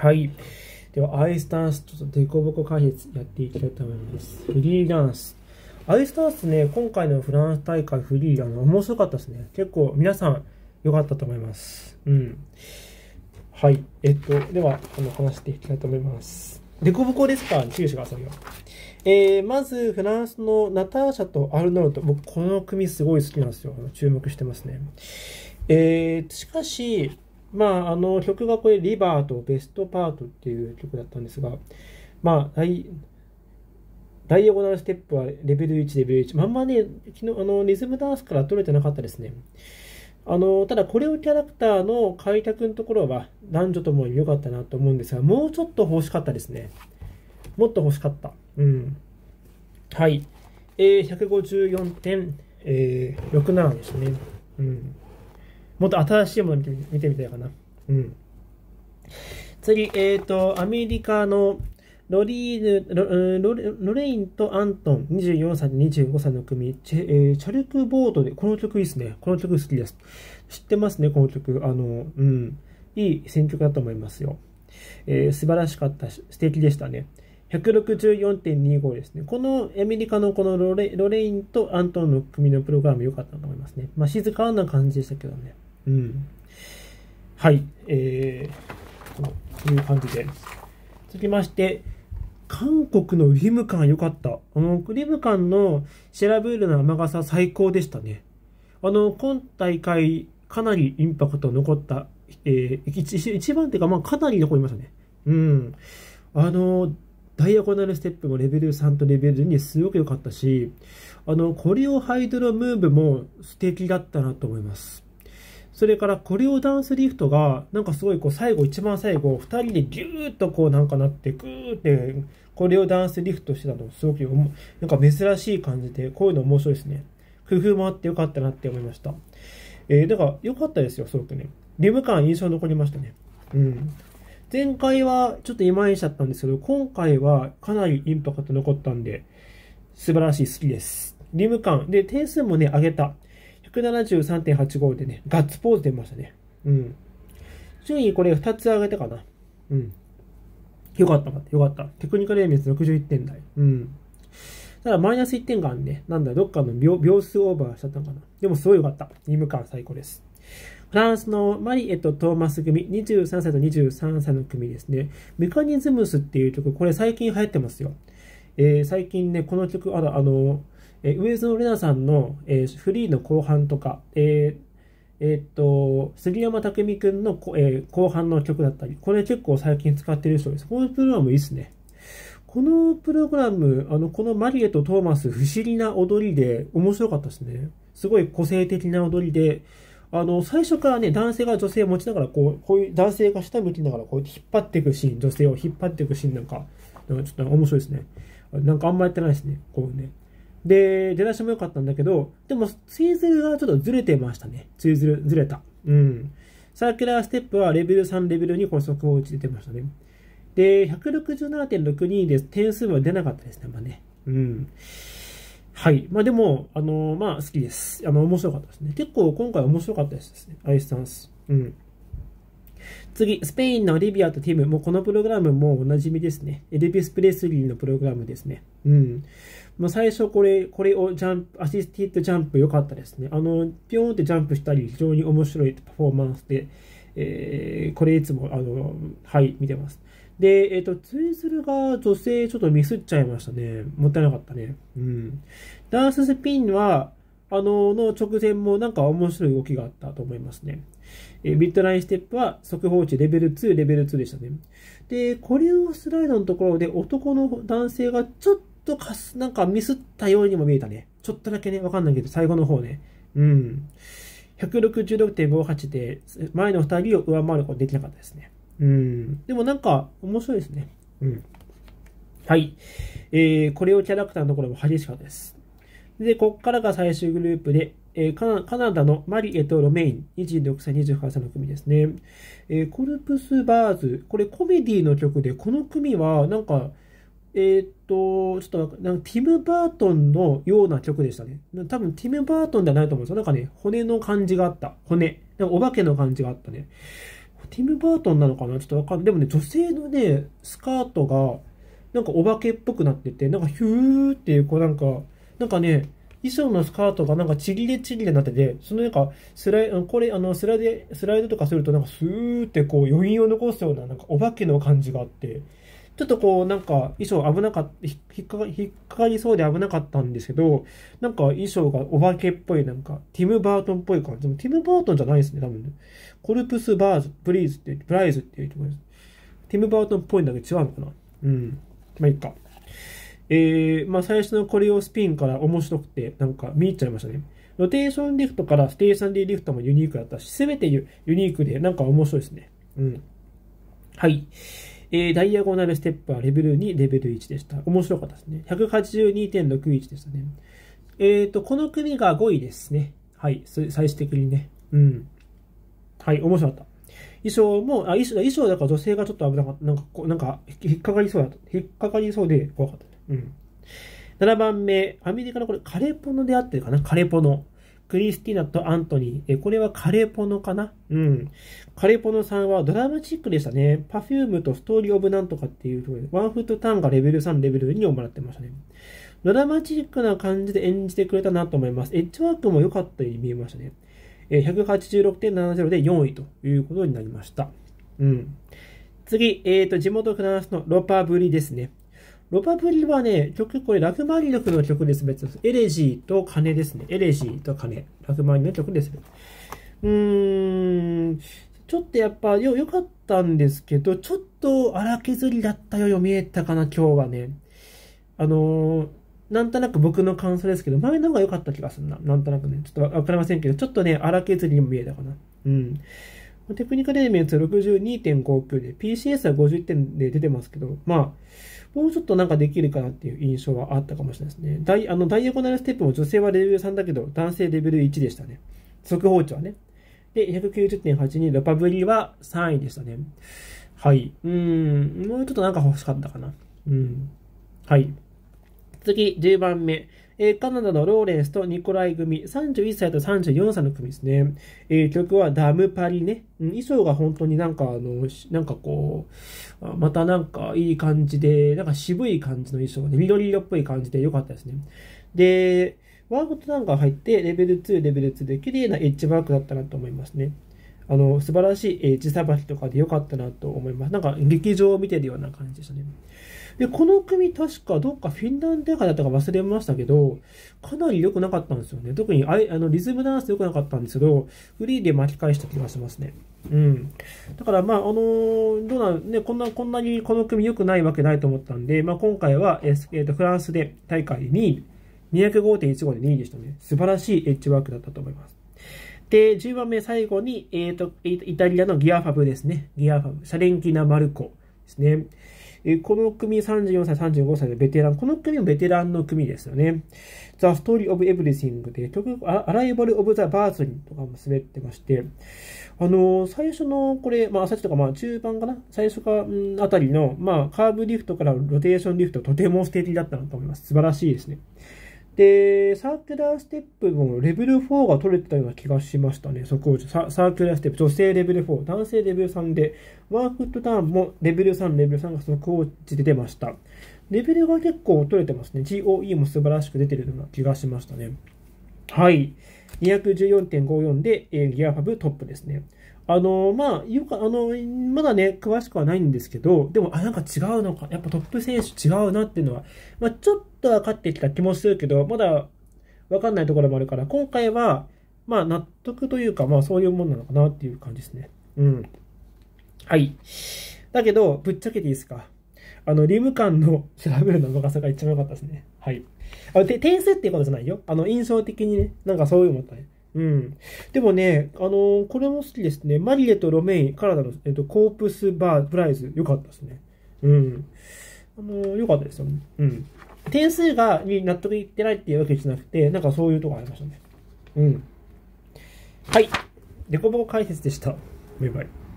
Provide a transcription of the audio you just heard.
はい。では、アイスダンスとデコボコ解説やっていきたいと思います。フリーダンス。アイスダンスね、今回のフランス大会フリー、あの、面白かったですね。結構皆さん良かったと思います。うん。はい。えっと、では、あの、話していきたいと思います。デコボコですか注意してくださいよ。えー、まず、フランスのナターシャとアルノルト。僕、この組すごい好きなんですよ。注目してますね。えー、しかし、まあ、あの曲がこれ、リバーとベストパートっていう曲だったんですが、まあ、ダイダイアゴナルステップはレベル1、レベル1。まんまね、昨日、あの、リズムダンスから取れてなかったですね。あの、ただこれをキャラクターの開拓のところは男女とも良かったなと思うんですが、もうちょっと欲しかったですね。もっと欲しかった。うん。はい。えー、154.67、えー、ですね。うん。もっと新しいもの見て見てみたいかな。うん。次、えっ、ー、と、アメリカのロリーヌロロレインとアントン、24歳と25歳の組、チェ、えー、チャルクボートで、この曲いいですね。この曲好きです。知ってますね、この曲。あの、うん。いい選曲だと思いますよ。えー、素晴らしかったし、素敵でしたね。164.25ですね。このアメリカのこのロレロレインとアントンの組のプログラム良かったと思いますね。まあ、静かな感じでしたけどね。うん。はい。えー、という感じで。続きまして、韓国のリム感良かった。あの、リム感のシェラブールの甘傘最高でしたね。あの、今大会、かなりインパクト残った、えー、一一番っていうか、まあ、かなり残りましたね。うん。あの、ダイアゴナルステップもレベル3とレベル2すごく良かったし、あの、コリオハイドロムーブも素敵だったなと思います。それからコレオダンスリフトが、なんかすごいこう最後、一番最後、2人でギューッとこうなんかなって、グーってコレオダンスリフトしてたの、すごくなんか珍しい感じで、こういうの面白いですね。工夫もあってよかったなって思いました。えー、だから良かったですよ、すごくね。リム感印象残りましたね。うん。前回はちょっといましちゃったんですけど、今回はかなりインパクト残ったんで、素晴らしい、好きです。リム感。で、点数もね、上げた。173.85でね、ガッツポーズ出ましたね。うん。順位これ2つ上げたかな。うん。よかったよかった。テクニカルエミス61点台。うん。ただマイナス1点があんね。なんだ、どっかの秒秒数オーバーしちゃったのかな。でもすごいよかった。任務感最高です。フランスのマリエとトーマス組、23歳と23歳の組ですね。メカニズムスっていう曲、これ最近流行ってますよ。えー、最近ね、この曲、あら、あのえー、上園玲奈さんの、えー、フリーの後半とか、えー、えー、っと、杉山匠くんの、えー、後半の曲だったり、これ結構最近使ってる人です。このプログラムいいっすね。このプログラム、あの、このマリエとトーマス、不思議な踊りで面白かったですね。すごい個性的な踊りで、あの、最初からね、男性が女性を持ちながら、こう、こういう男性が下向きながら、こう引っ張っていくシーン、女性を引っ張っていくシーンなんか、なんかちょっと面白いですね。なんかあんまやってないですね。こうね。で、出だしも良かったんだけど、でも、ツイズルがちょっとずれてましたね。ツイズル、ずれた。うん。サーキュラーステップはレベル3、レベル2、この速報値出てましたね。で、167.62で点数は出なかったですね、まあね。うん。はい。まあでも、あのー、まあ好きです。あの、面白かったですね。結構今回面白かったですね。アイスダンス。うん。次、スペインのリビアとティム。もうこのプログラムもおなじみですね。エルビス・プレスリーのプログラムですね。うん。まあ、最初これ、これをジャンプ、アシスティッドジャンプ良かったですね。あの、ピョーンってジャンプしたり、非常に面白いパフォーマンスで、えー、これいつも、あの、はい、見てます。で、えっ、ー、と、ツイズルが女性ちょっとミスっちゃいましたね。もったいなかったね。うん。ダンススピンは、あの、の直前もなんか面白い動きがあったと思いますね。えー、ミッドラインステップは速報値レベル2、レベル2でしたね。で、コリオンスライドのところで男の男性がちょっとかす、なんかミスったようにも見えたね。ちょっとだけね、わかんないけど、最後の方ね。うん。166.58で、前の2人を上回ることできなかったですね。うん。でもなんか、面白いですね。うん。はい。えー、これをキャラクターのところも激しかったです。で、こっからが最終グループで、えー、カナダのマリエとロメイン、26歳、28歳の組ですね。えー、コルプスバーズ、これコメディの曲で、この組はなんか、えー、っと、ちょっと、なんかティム・バートンのような曲でしたね。多分ティム・バートンではないと思うんですよ。なんかね、骨の感じがあった。骨。なんかお化けの感じがあったね。ティム・バートンなのかなちょっとわかんない。でもね、女性のね、スカートが、なんかお化けっぽくなってて、なんかヒューっていう、こうなんか、なんかね、衣装のスカートがなんかちぎれちぎれになってて、そのなんかスライ、これあのスライド、スライドとかするとなんかスーってこう余韻を残すようななんかお化けの感じがあって、ちょっとこう、なんか、衣装危なかった、引っかか引っかかりそうで危なかったんですけど、なんか衣装がお化けっぽい、なんか、ティム・バートンっぽい感じ。でもティム・バートンじゃないですね、多分ね。コルプス・バーズ、ブリーズって、ブライズっていうところです。ティム・バートンっぽいんだけど違うのかなうん。まあ、いいか。えー、まあ最初のコリオスピンから面白くて、なんか見入っちゃいましたね。ロテーションリフトからステーションリフトもユニークだったし、すべてユニークで、なんか面白いですね。うん。はい。えー、ダイアゴナルステップはレベル2、レベル1でした。面白かったですね。182.61でしたね。えっ、ー、と、この国が5位ですね。はい、最終的にね。うん。はい、面白かった。衣装も、あ衣装衣装だから女性がちょっと危なかった。なんか、こなんか引っかかりそうだった。引っかかりそうで怖かったね。うん。7番目、アメリカのこれ、カレポノであってるかなカレポノ。クリスティーナとアントニー。えこれはカレーポノかなうん。カレーポノさんはドラマチックでしたね。パフュームとストーリーオブなんとかっていうところで、ワンフットターンがレベル3、レベル2をもらってましたね。ドラマチックな感じで演じてくれたなと思います。エッジワークも良かったように見えましたね。え186.70で4位ということになりました。うん。次、えっ、ー、と、地元フランスのロパブリですね。ロパブリはね、曲、これラグマニノフの曲です、別に。エレジーと鐘ですね。エレジーと鐘。ラグマニの曲です、うーん、ちょっとやっぱよ、良かったんですけど、ちょっと荒削りだったよう見えたかな、今日はね。あのー、なんとなく僕の感想ですけど、前の方が良かった気がするな。なんとなくね。ちょっとわかりませんけど、ちょっとね、荒削りにも見えたかな。うん。テクニカルエレメンツは62.59で、PCS は50点で出てますけど、まあ、もうちょっとなんかできるかなっていう印象はあったかもしれないですね。ダイあのダイアゴナルステップも女性はレベル3だけど、男性レベル1でしたね。速報値はね。で、190.82、ラパブリは3位でしたね。はい。うん、もうちょっとなんか欲しかったかな。うん。はい。次、10番目。えー、カナダのローレンスとニコライ組、31歳と34歳の組ですね。えー、曲はダムパリね。うん、衣装が本当になんかあの、なんかこう、またなんかいい感じで、なんか渋い感じの衣装がね、緑色っぽい感じで良かったですね。で、ワークとなんか入って、レベル2、レベル2で綺麗なエッジワークだったなと思いますね。あの、素晴らしいジさばきとかで良かったなと思います。なんか劇場を見てるような感じでしたね。で、この組確かどっかフィンランド映画だったか忘れましたけど、かなり良くなかったんですよね。特にああのリズムダンス良くなかったんですけど、フリーで巻き返した気がしますね。うん。だからまあ、あのー、どうなんね、こんな、こんなにこの組良くないわけないと思ったんで、まあ今回は、えっ、えー、と、フランスで大会2位、205.15で2位でしたね。素晴らしいエッジワークだったと思います。で、10番目最後に、えっ、ー、と、イタリアのギアファブですね。ギアファブ。シャレンキナ・マルコですね。この組34歳、35歳のベテラン。この組もベテランの組ですよね。The Story of Everything で、曲、アライバル・オブ・ザ・バーツリンとかも滑ってまして、あのー、最初の、これ、まあ、朝日とか、まあ、中盤かな最初か、んあたりの、まあ、カーブリフトからロテーションリフト、とても素敵だったなと思います。素晴らしいですね。で、サークラーステップもレベル4が取れてたような気がしましたね。そこをサークラーステップ、女性レベル4、男性レベル3で、ワークとターンもレベル3、レベル3が速報値で出ました。レベルが結構取れてますね。GOE も素晴らしく出てるような気がしましたね。はい。214.54で、えギアファブトップですね。あの、まあ、よく、あの、まだね、詳しくはないんですけど、でも、あ、なんか違うのか、やっぱトップ選手違うなっていうのは、まあ、ちょっと分かってきた気もするけど、まだ分かんないところもあるから、今回は、まあ、納得というか、まあ、そういうもんなのかなっていう感じですね。うん。はい。だけど、ぶっちゃけていいですか。あの、リム感の 調べるの長さが一番良かったですね。はい。あの、点数っていうことじゃないよ。あの、印象的にね、なんかそういうもったね。うん。でもね、あのー、これも好きですね。マリレとロメイン、カナダの、えっと、コープスバープライズ、良かったですね。うん。あのー、良かったですよ、ね。うん。点数が、に納得いってないっていうわけじゃなくて、なんかそういうとこありましたね。うん。はい。デコボコ解説でした。バイバイ。